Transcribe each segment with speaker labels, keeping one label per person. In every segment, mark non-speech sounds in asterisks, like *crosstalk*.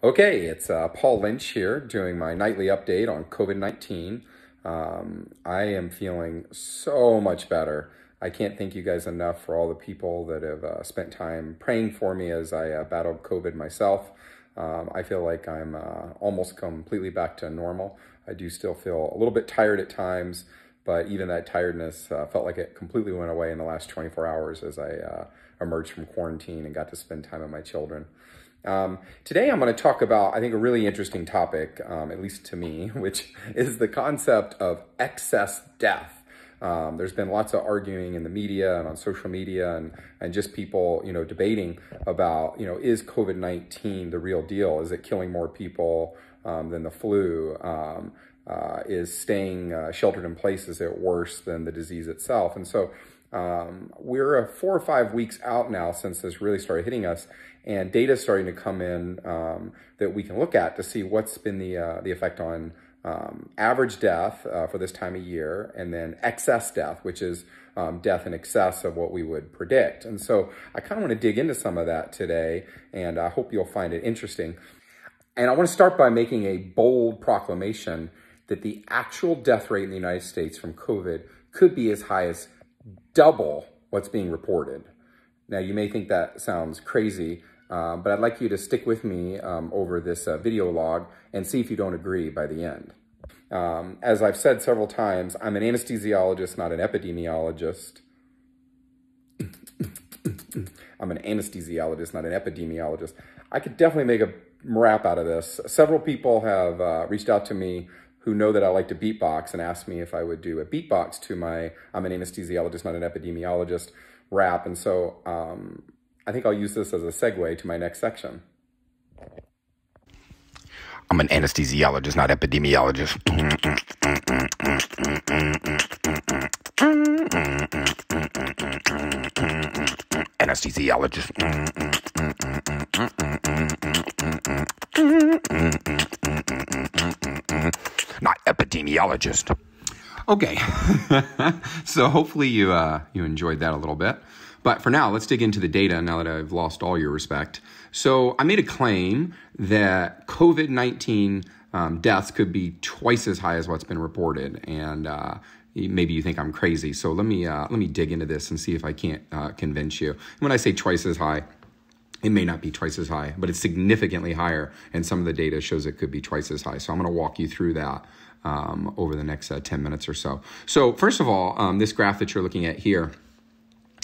Speaker 1: Okay, it's uh, Paul Lynch here doing my nightly update on COVID 19. Um, I am feeling so much better. I can't thank you guys enough for all the people that have uh, spent time praying for me as I uh, battled COVID myself. Um, I feel like I'm uh, almost completely back to normal. I do still feel a little bit tired at times, but even that tiredness uh, felt like it completely went away in the last 24 hours as I uh, emerged from quarantine and got to spend time with my children. Um, today I'm going to talk about, I think, a really interesting topic, um, at least to me, *laughs* which is the concept of excess death. Um, there's been lots of arguing in the media and on social media and, and just people, you know, debating about, you know, is COVID-19 the real deal? Is it killing more people um, than the flu? Um, uh, is staying uh, sheltered in place, is it worse than the disease itself? And so um, we're uh, four or five weeks out now since this really started hitting us and data is starting to come in um, that we can look at to see what's been the, uh, the effect on um, average death uh, for this time of year, and then excess death, which is um, death in excess of what we would predict. And so I kind of want to dig into some of that today, and I hope you'll find it interesting. And I want to start by making a bold proclamation that the actual death rate in the United States from COVID could be as high as double what's being reported. Now, you may think that sounds crazy, um, but I'd like you to stick with me um, over this uh, video log and see if you don't agree by the end. Um, as I've said several times, I'm an anesthesiologist, not an epidemiologist. *coughs* I'm an anesthesiologist, not an epidemiologist. I could definitely make a rap out of this. Several people have uh, reached out to me who know that I like to beatbox and asked me if I would do a beatbox to my I'm an anesthesiologist, not an epidemiologist rap. And so um, I think I'll use this as a segue to my next section. I'm an anesthesiologist, not epidemiologist. anesthesiologist. Not epidemiologist. Okay. *laughs* so hopefully you uh, you enjoyed that a little bit. But for now, let's dig into the data now that I've lost all your respect. So I made a claim that COVID 19 um, deaths could be twice as high as what's been reported. And uh, maybe you think I'm crazy. So let me, uh, let me dig into this and see if I can't uh, convince you. when I say twice as high, it may not be twice as high, but it's significantly higher. And some of the data shows it could be twice as high. So I'm going to walk you through that um, over the next uh, 10 minutes or so. So, first of all, um, this graph that you're looking at here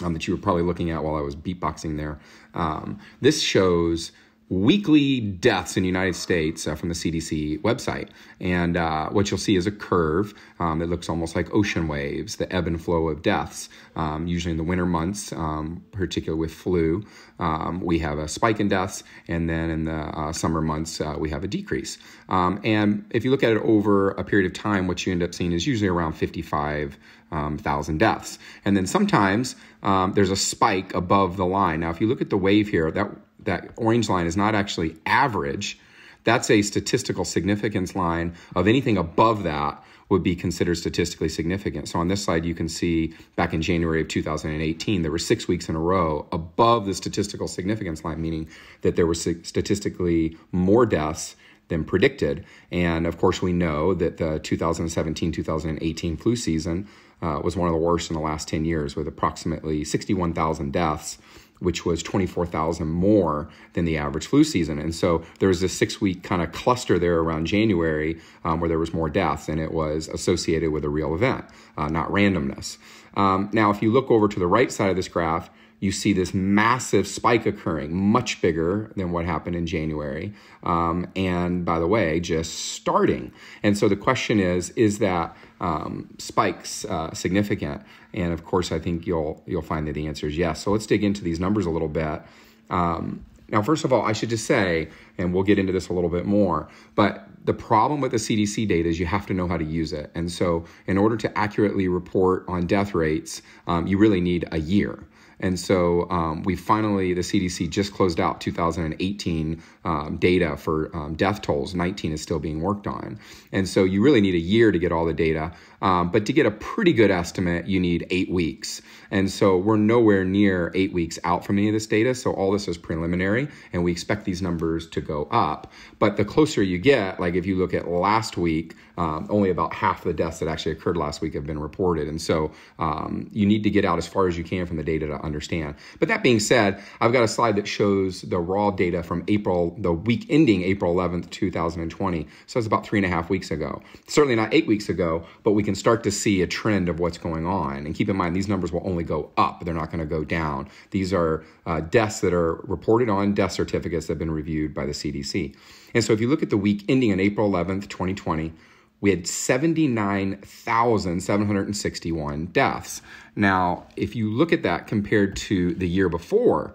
Speaker 1: um, that you were probably looking at while I was beatboxing there. Um, this shows weekly deaths in the United States uh, from the CDC website. And uh, what you'll see is a curve um, that looks almost like ocean waves, the ebb and flow of deaths. Um, usually in the winter months, um, particularly with flu, um, we have a spike in deaths. And then in the uh, summer months, uh, we have a decrease. Um, and if you look at it over a period of time, what you end up seeing is usually around fifty-five um, thousand um, deaths. And then sometimes um, there's a spike above the line. Now, if you look at the wave here, that that orange line is not actually average. That's a statistical significance line of anything above that would be considered statistically significant. So on this slide, you can see back in January of 2018, there were six weeks in a row above the statistical significance line, meaning that there were statistically more deaths than predicted. And of course, we know that the 2017 2018 flu season uh, was one of the worst in the last 10 years, with approximately 61,000 deaths which was 24,000 more than the average flu season. And so there was this six week kind of cluster there around January um, where there was more deaths and it was associated with a real event, uh, not randomness. Um, now, if you look over to the right side of this graph, you see this massive spike occurring, much bigger than what happened in January. Um, and by the way, just starting. And so the question is, is that um, spikes uh, significant? And of course, I think you'll you'll find that the answer is yes. So let's dig into these numbers a little bit. Um, now, first of all, I should just say, and we'll get into this a little bit more, but the problem with the CDC data is you have to know how to use it. And so, in order to accurately report on death rates, um, you really need a year. And so um, we finally, the CDC just closed out 2018 um, data for um, death tolls. 19 is still being worked on. And so you really need a year to get all the data. Um, but to get a pretty good estimate, you need eight weeks. And so we're nowhere near eight weeks out from any of this data. So all this is preliminary, and we expect these numbers to go up. But the closer you get, like if you look at last week, um, only about half the deaths that actually occurred last week have been reported. And so um, you need to get out as far as you can from the data to understand. But that being said, I've got a slide that shows the raw data from April the week ending April 11th, 2020. So it's about three and a half weeks ago. Certainly not eight weeks ago, but we can start to see a trend of what's going on. And keep in mind, these numbers will only go up. They're not going to go down. These are uh, deaths that are reported on death certificates that have been reviewed by the CDC. And so if you look at the week ending on April 11th, 2020, we had 79,761 deaths. Now, if you look at that compared to the year before,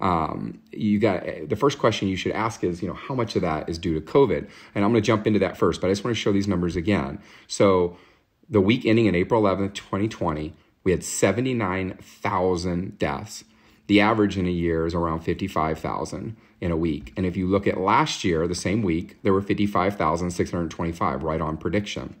Speaker 1: um, you got the first question you should ask is, you know, how much of that is due to COVID? And I'm going to jump into that first, but I just want to show these numbers again. So the week ending in April 11th, 2020, we had 79,000 deaths. The average in a year is around 55,000 in a week. And if you look at last year, the same week, there were 55,625 right on prediction.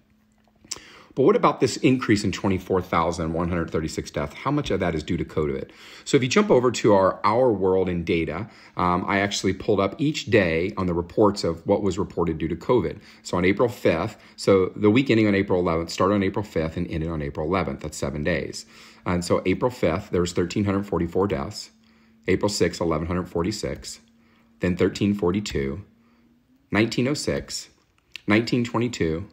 Speaker 1: But what about this increase in 24,136 deaths? How much of that is due to COVID? So if you jump over to our Our World in data, um, I actually pulled up each day on the reports of what was reported due to COVID. So on April 5th, so the week ending on April 11th started on April 5th and ended on April 11th. That's seven days. And so April 5th, there was 1,344 deaths. April 6th, 1,146. Then 1342, 1906, 1922,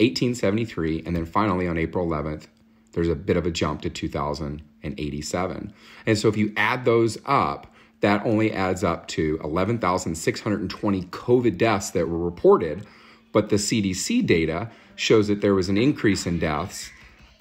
Speaker 1: 1873, and then finally on April 11th, there's a bit of a jump to 2087. And so if you add those up, that only adds up to 11,620 COVID deaths that were reported, but the CDC data shows that there was an increase in deaths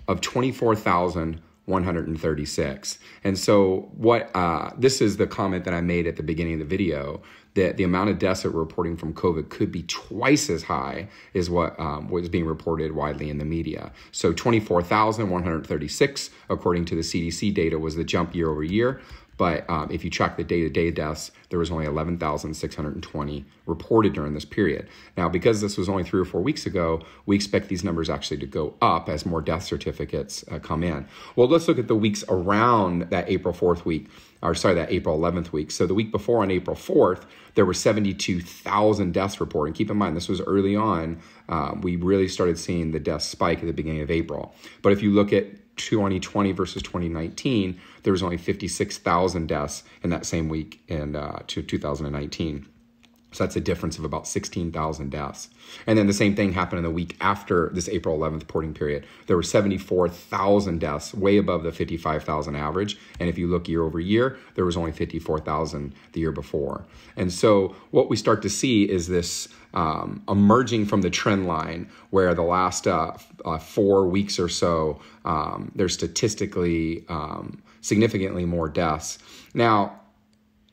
Speaker 1: of 24,000 136. And so what uh, this is the comment that I made at the beginning of the video that the amount of deaths that we're reporting from COVID could be twice as high as what um, was being reported widely in the media. So 24,136, according to the CDC data, was the jump year over year, but um, if you check the day to day deaths, there was only 11,620 reported during this period. Now, because this was only three or four weeks ago, we expect these numbers actually to go up as more death certificates uh, come in. Well, let's look at the weeks around that April 4th week, or sorry, that April 11th week. So the week before on April 4th, there were 72,000 deaths reported. And keep in mind, this was early on. Um, we really started seeing the death spike at the beginning of April. But if you look at 2020 versus 2019, there was only 56,000 deaths in that same week in uh, to 2019. So that's a difference of about 16,000 deaths. And then the same thing happened in the week after this April 11th reporting period. There were 74,000 deaths, way above the 55,000 average. And if you look year over year, there was only 54,000 the year before. And so what we start to see is this um, emerging from the trend line where the last uh, uh, four weeks or so, um, there's statistically um, significantly more deaths. Now,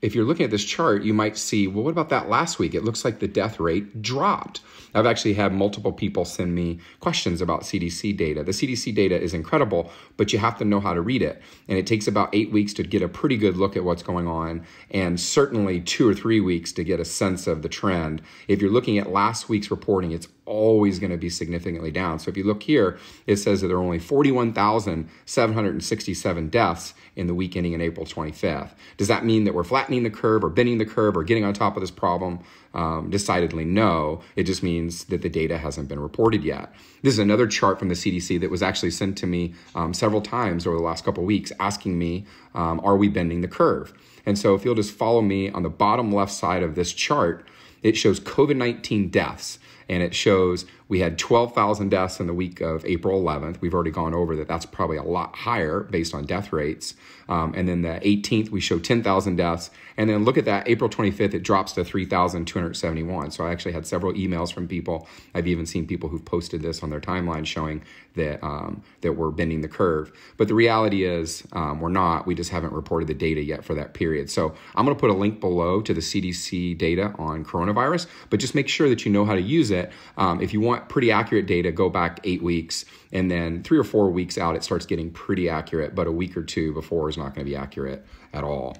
Speaker 1: if you're looking at this chart, you might see, well, what about that last week? It looks like the death rate dropped. I've actually had multiple people send me questions about CDC data. The CDC data is incredible, but you have to know how to read it. And it takes about eight weeks to get a pretty good look at what's going on, and certainly two or three weeks to get a sense of the trend. If you're looking at last week's reporting, it's always going to be significantly down. So if you look here, it says that there are only 41,767 deaths in the week ending in April 25th. Does that mean that we're flattening the curve or bending the curve or getting on top of this problem? Um, decidedly no. It just means that the data hasn't been reported yet. This is another chart from the CDC that was actually sent to me um, several times over the last couple weeks asking me, um, are we bending the curve? And so if you'll just follow me on the bottom left side of this chart, it shows COVID 19 deaths and it shows we had 12,000 deaths in the week of April 11th. We've already gone over that. That's probably a lot higher based on death rates. Um, and then the 18th, we show 10,000 deaths. And then look at that, April 25th, it drops to 3,271. So I actually had several emails from people. I've even seen people who've posted this on their timeline showing that um, that we're bending the curve. But the reality is um, we're not. We just haven't reported the data yet for that period. So I'm going to put a link below to the CDC data on coronavirus. But just make sure that you know how to use it. Um, if you want pretty accurate data go back eight weeks, and then three or four weeks out, it starts getting pretty accurate, but a week or two before is not going to be accurate at all.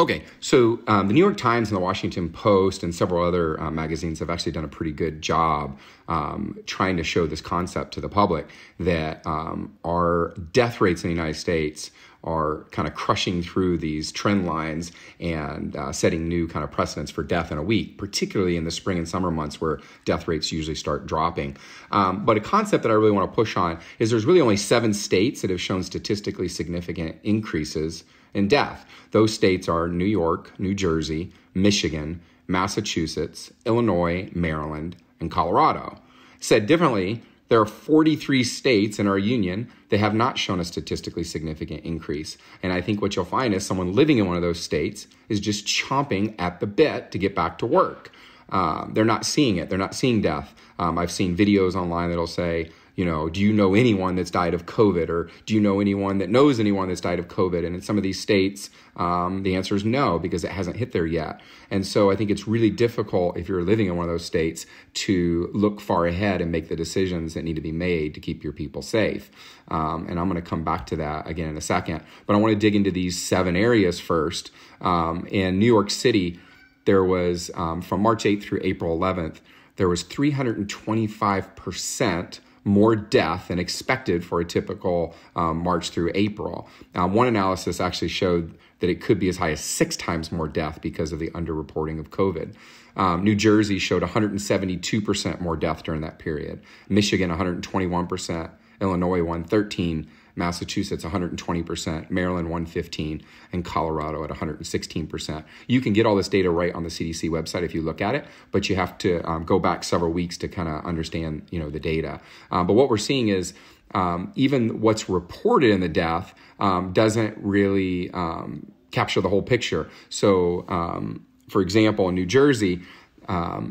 Speaker 1: Okay, so um, the New York Times and the Washington Post and several other uh, magazines have actually done a pretty good job um, trying to show this concept to the public that um, our death rates in the United States are kind of crushing through these trend lines and uh, setting new kind of precedents for death in a week, particularly in the spring and summer months where death rates usually start dropping. Um, but a concept that I really want to push on is there's really only seven states that have shown statistically significant increases in death. Those states are New York, New Jersey, Michigan, Massachusetts, Illinois, Maryland, and Colorado. Said differently, there are 43 states in our union that have not shown a statistically significant increase. And I think what you'll find is someone living in one of those states is just chomping at the bit to get back to work. Um, they're not seeing it. They're not seeing death. Um, I've seen videos online that'll say you know, do you know anyone that's died of COVID? Or do you know anyone that knows anyone that's died of COVID? And in some of these states, um, the answer is no, because it hasn't hit there yet. And so I think it's really difficult if you're living in one of those states to look far ahead and make the decisions that need to be made to keep your people safe. Um, and I'm going to come back to that again in a second. But I want to dig into these seven areas first. Um, in New York City, there was um, from March 8th through April 11th, there was 325 percent more death than expected for a typical um, March through April. Uh, one analysis actually showed that it could be as high as six times more death because of the underreporting of COVID. Um, New Jersey showed 172% more death during that period, Michigan 121%, Illinois 113 Massachusetts 120%, Maryland 115, and Colorado at 116%. You can get all this data right on the CDC website if you look at it, but you have to um, go back several weeks to kind of understand, you know, the data. Um, but what we're seeing is um, even what's reported in the death um, doesn't really um, capture the whole picture. So, um, for example, in New Jersey,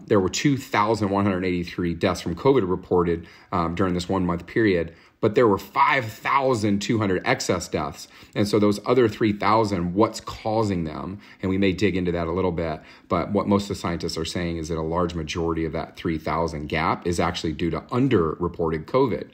Speaker 1: there were 2,183 deaths from COVID reported during this one month period but there were 5,200 excess deaths. And so those other 3,000, what's causing them? And we may dig into that a little bit, but what most of the scientists are saying is that a large majority of that 3,000 gap is actually due to underreported COVID.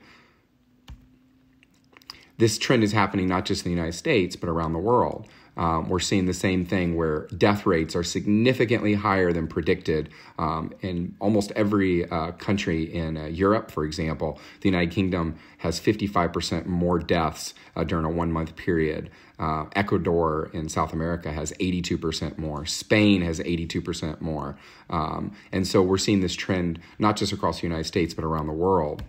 Speaker 1: This trend is happening not just in the United States, but around the world um, we're seeing the same thing where death rates are significantly higher than predicted um, in almost every uh, country in uh, Europe, for example. The United Kingdom has 55% more deaths uh, during a one month period. Uh, Ecuador in South America has 82% more. Spain has 82% more. Um, and so we're seeing this trend not just across the United States, but around the world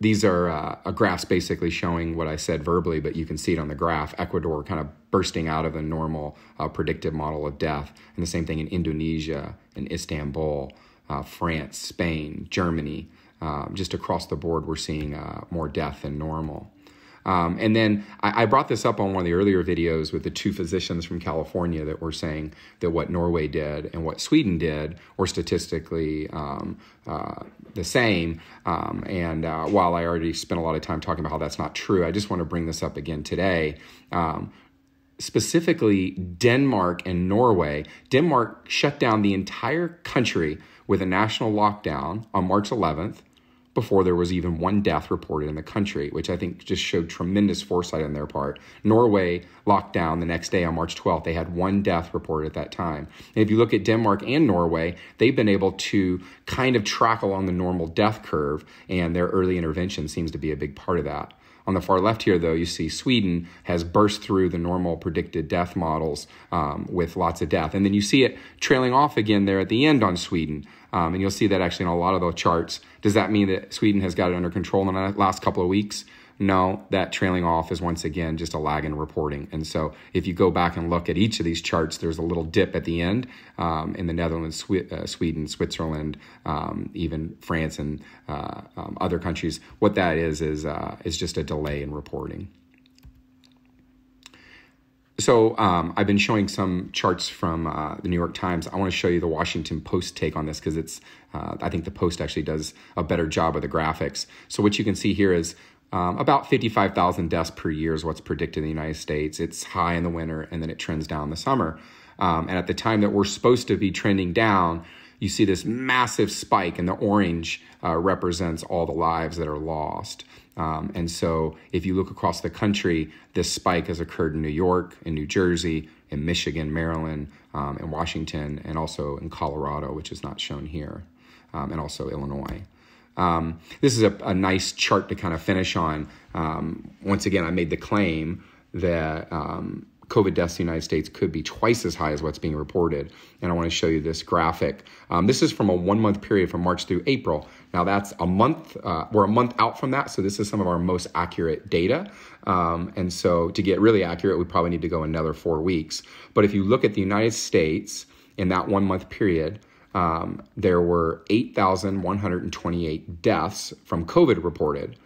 Speaker 1: these are uh, a graphs basically showing what I said verbally, but you can see it on the graph. Ecuador kind of bursting out of the normal uh, predictive model of death, and the same thing in Indonesia, in Istanbul, uh, France, Spain, Germany. Um, just across the board, we're seeing uh, more death than normal. Um, and then I, I, brought this up on one of the earlier videos with the two physicians from California that were saying that what Norway did and what Sweden did were statistically um, uh, the same. Um, and uh, while I already spent a lot of time talking about how that's not true, I just want to bring this up again today um, specifically Denmark and Norway. Denmark shut down the entire country with a national lockdown on March 11th before there was even one death reported in the country, which I think just showed tremendous foresight on their part. Norway locked down the next day on March 12th. They had one death reported at that time. And if you look at Denmark and Norway, they've been able to kind of track along the normal death curve, and their early intervention seems to be a big part of that. On the far left here, though, you see Sweden has burst through the normal predicted death models um, with lots of death. And then you see it trailing off again there at the end on Sweden. Um, and you'll see that actually in a lot of those charts. Does that mean that Sweden has got it under control in the last couple of weeks? No, that trailing off is once again just a lag in reporting. And so if you go back and look at each of these charts, there's a little dip at the end um, in the Netherlands, uh, Sweden, Switzerland, um, even France and uh, um, other countries. What that is, is, uh, is just a delay in reporting. So um, I've been showing some charts from uh, the New York Times. I want to show you the Washington Post take on this because it's uh, I think the Post actually does a better job of the graphics. So what you can see here is um, about 55,000 deaths per year is what's predicted in the United States. It's high in the winter and then it trends down in the summer. Um, and at the time that we're supposed to be trending down, you see this massive spike, and the orange uh, represents all the lives that are lost. Um, and so, if you look across the country, this spike has occurred in New York, in New Jersey, in Michigan, Maryland, um, in Washington, and also in Colorado, which is not shown here, um, and also Illinois. Um, this is a, a, nice chart to kind of finish on. Um, once again, I made the claim that um, COVID deaths in the United States could be twice as high as what's being reported. And I want to show you this graphic. Um, this is from a one month period from March through April. Now that's a month, uh, we're a month out from that. So this is some of our most accurate data. Um, and so to get really accurate, we probably need to go another four weeks. But if you look at the United States in that one month period, um, there were 8,128 deaths from COVID reported.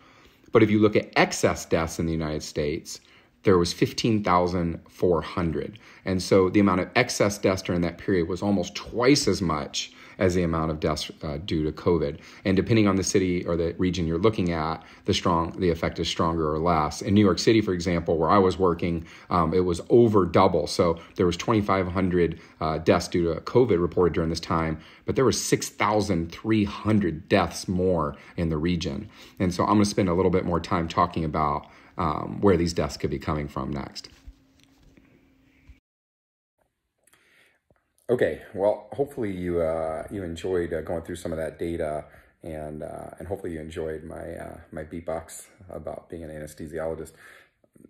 Speaker 1: But if you look at excess deaths in the United States, there was 15,400. And so the amount of excess deaths during that period was almost twice as much as the amount of deaths uh, due to COVID. And depending on the city or the region you're looking at, the strong the effect is stronger or less. In New York City, for example, where I was working, um, it was over double. So there was 2,500 uh, deaths due to COVID reported during this time, but there were 6,300 deaths more in the region. And so I'm going to spend a little bit more time talking about um, where these deaths could be coming from next. Okay, well, hopefully you uh, you enjoyed uh, going through some of that data, and uh, and hopefully you enjoyed my uh, my beatbox about being an anesthesiologist,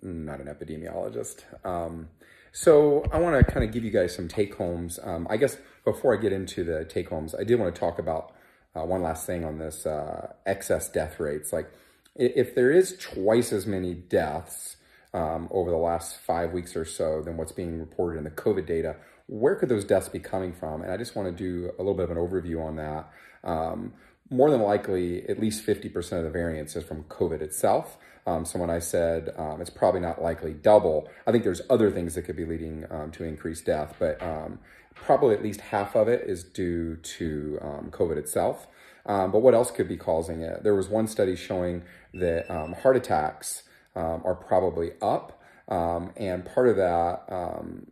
Speaker 1: not an epidemiologist. Um, so I want to kind of give you guys some take homes. Um, I guess before I get into the take homes, I did want to talk about uh, one last thing on this uh, excess death rates. Like, if there is twice as many deaths um, over the last five weeks or so than what's being reported in the COVID data where could those deaths be coming from? And I just want to do a little bit of an overview on that. Um, more than likely, at least 50% of the variance is from COVID itself. Um, so when I said um, it's probably not likely double, I think there's other things that could be leading um, to increased death, but um, probably at least half of it is due to um, COVID itself. but what else could be causing it? There was one study showing that heart attacks are probably up. Um, and part of that um,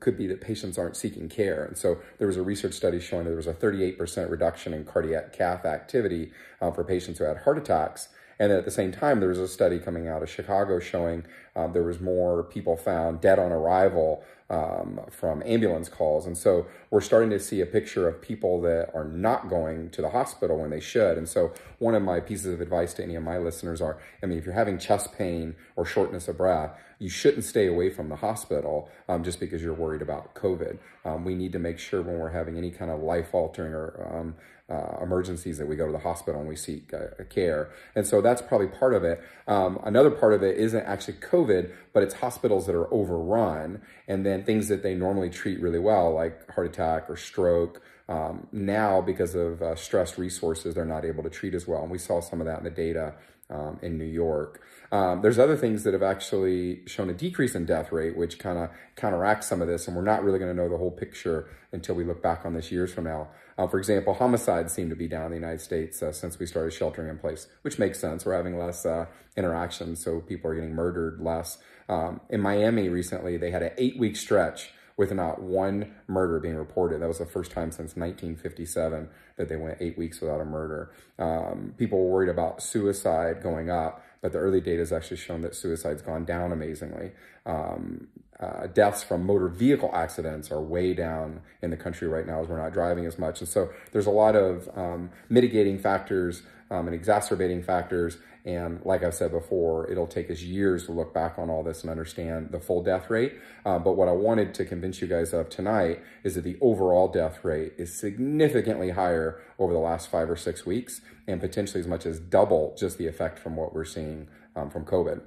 Speaker 1: could be that patients aren't seeking care. And so there was a research study showing that there was a 38% reduction in cardiac cath activity uh, for patients who had heart attacks. And at the same time, there was a study coming out of Chicago showing uh, there was more people found dead on arrival um, from ambulance calls. And so we're starting to see a picture of people that are not going to the hospital when they should. And so one of my pieces of advice to any of my listeners are, I mean, if you're having chest pain or shortness of breath, you shouldn't stay away from the hospital um, just because you're worried about COVID. Um, we need to make sure when we're having any kind of life altering or um, uh, emergencies that we go to the hospital and we seek uh, care. And so that's probably part of it. Um, another part of it isn't actually COVID, but it's hospitals that are overrun. And then and things that they normally treat really well, like heart attack or stroke. Um, now, because of uh, stress resources, they're not able to treat as well. And we saw some of that in the data um, in New York. Um, there's other things that have actually shown a decrease in death rate, which kind of counteracts some of this, and we're not really going to know the whole picture until we look back on this years from now. Uh, for example, homicides seem to be down in the United States uh, since we started sheltering in place, which makes sense. We're having less uh, interactions, so people are getting murdered less. Um, in Miami recently, they had an eight-week stretch with not one murder being reported. That was the first time since 1957 that they went eight weeks without a murder. Um, people were worried about suicide going up, but the early data has actually shown that suicide's gone down amazingly. Um, uh, deaths from motor vehicle accidents are way down in the country right now as we're not driving as much. And so there's a lot of um, mitigating factors um, and exacerbating factors and like I've said before, it'll take us years to look back on all this and understand the full death rate. Uh, but what I wanted to convince you guys of tonight is that the overall death rate is significantly higher over the last five or six weeks and potentially as much as double just the effect from what we're seeing um, from COVID.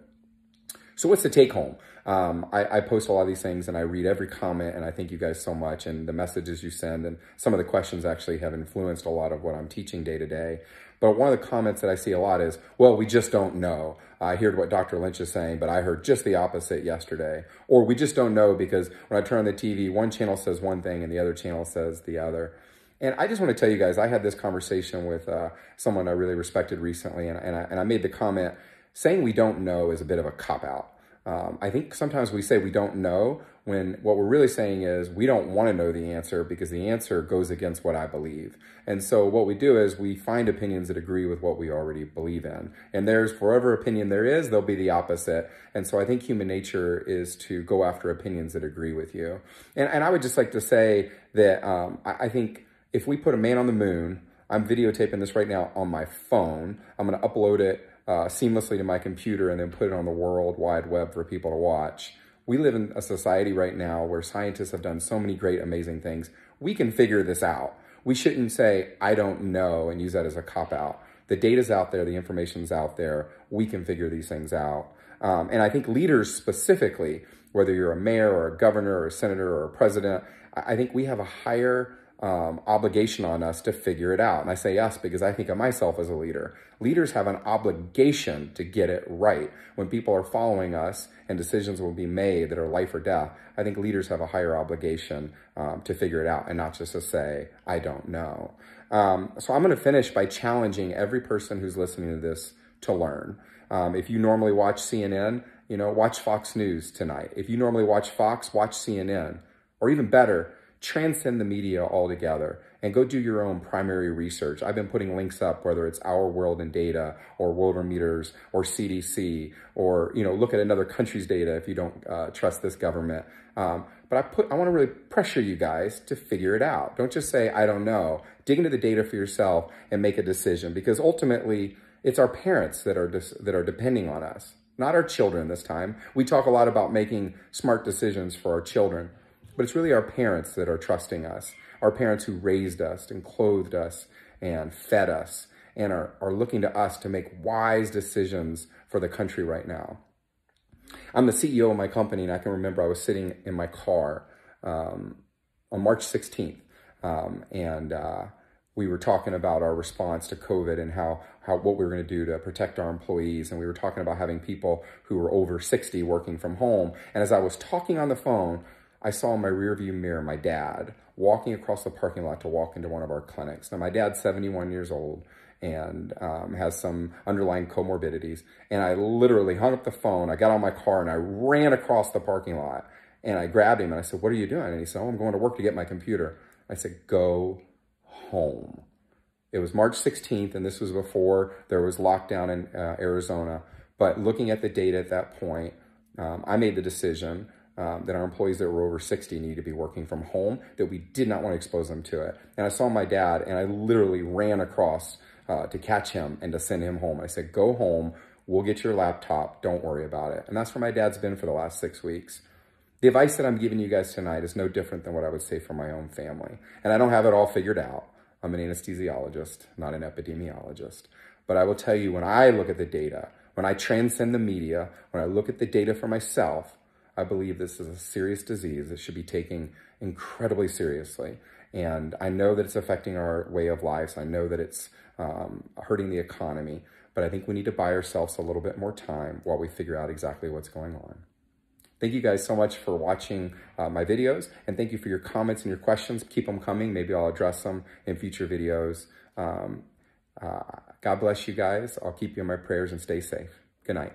Speaker 1: So what's the take home? Um, I, I, post a lot of these things and I read every comment and I thank you guys so much and the messages you send and some of the questions actually have influenced a lot of what I'm teaching day to day. But one of the comments that I see a lot is, well, we just don't know. I heard what Dr. Lynch is saying, but I heard just the opposite yesterday. Or we just don't know because when I turn on the TV, one channel says one thing and the other channel says the other. And I just want to tell you guys, I had this conversation with uh, someone I really respected recently, and, and, I, and I made the comment saying we don't know is a bit of a cop out. Um, I think sometimes we say we don't know when what we're really saying is we don't want to know the answer because the answer goes against what I believe. And so what we do is we find opinions that agree with what we already believe in. And there's forever opinion there is, there'll be the opposite. And so I think human nature is to go after opinions that agree with you. And, and I would just like to say that um, I, I think if we put a man on the moon, I'm videotaping this right now on my phone. I'm going to upload it uh, seamlessly to my computer and then put it on the world wide web for people to watch. We live in a society right now where scientists have done so many great, amazing things. We can figure this out. We shouldn't say, I don't know, and use that as a cop out. The data's out there, the information's out there. We can figure these things out. Um, and I think leaders specifically, whether you're a mayor or a governor or a senator or a president, I think we have a higher um, obligation on us to figure it out. And I say us because I think of myself as a leader. Leaders have an obligation to get it right. When people are following us and decisions will be made that are life or death, I think leaders have a higher obligation um, to figure it out and not just to say, I don't know. Um, so I'm going to finish by challenging every person who's listening to this to learn. Um, if you normally watch CNN, you know, watch Fox News tonight. If you normally watch Fox, watch CNN. Or even better, transcend the media altogether and go do your own primary research. I've been putting links up, whether it's Our World in Data or Worldometers or CDC, or you know, look at another country's data if you don't uh, trust this government. Um, but I put, I want to really pressure you guys to figure it out. Don't just say I don't know. Dig into the data for yourself and make a decision because ultimately it's our parents that are that are depending on us, not our children. This time we talk a lot about making smart decisions for our children. But it's really our parents that are trusting us, our parents who raised us and clothed us and fed us and are, are looking to us to make wise decisions for the country right now. I'm the CEO of my company, and I can remember I was sitting in my car um, on March 16th, um, and uh, we were talking about our response to COVID and how, how what we were going to do to protect our employees. And we were talking about having people who were over 60 working from home. And as I was talking on the phone, I saw in my rearview mirror my dad walking across the parking lot to walk into one of our clinics. Now, my dad's 71 years old and um, has some underlying comorbidities. And I literally hung up the phone, I got on my car, and I ran across the parking lot. And I grabbed him and I said, What are you doing? And he said, Oh, I'm going to work to get my computer. I said, Go home. It was March 16th, and this was before there was lockdown in uh, Arizona. But looking at the data at that point, um, I made the decision um, that our employees that were over 60 needed to be working from home, that we did not want to expose them to it. And I saw my dad and I literally ran across uh, to catch him and to send him home. I said, go home, we'll get your laptop, don't worry about it. And that's where my dad's been for the last six weeks. The advice that I'm giving you guys tonight is no different than what I would say for my own family. And I don't have it all figured out. I'm an anesthesiologist, not an epidemiologist. But I will tell you when I look at the data, when I transcend the media, when I look at the data for myself, I believe this is a serious disease that should be taken incredibly seriously. And I know that it's affecting our way of life. I know that it's um, hurting the economy. But I think we need to buy ourselves a little bit more time while we figure out exactly what's going on. Thank you guys so much for watching uh, my videos. And thank you for your comments and your questions. Keep them coming. Maybe I'll address them in future videos. Um, uh, God bless you guys. I'll keep you in my prayers and stay safe. Good night.